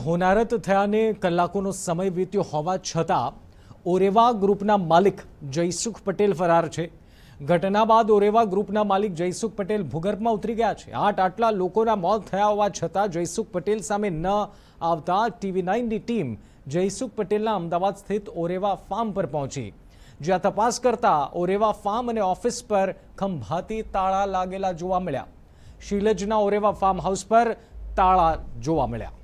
હોનારત થયાને કલાકોનો સમય વીત્યો હોવા છતાં ઓરેવા ગ્રુપના માલિક જયસુખ પટેલ ફરાર છે ઘટના બાદ ઓરેવા ગ્રુપના માલિક જયસુખ પટેલ ભૂગર્ભમાં ઉતરી ગયા છે આઠ આટલા લોકોના મોત થયા હોવા છતાં જયસુખ પટેલ સામે ન આવતા ટીવી નાઇનની ટીમ જયસુખ પટેલના અમદાવાદ સ્થિત ઓરેવા ફાર્મ પર પહોંચી જ્યાં તપાસ કરતા ઓરેવા ફાર્મ અને ઓફિસ પર ખંભાતી તાળા લાગેલા જોવા મળ્યા શીલજના ઓરેવા ફાર્મ હાઉસ પર તાળા જોવા મળ્યા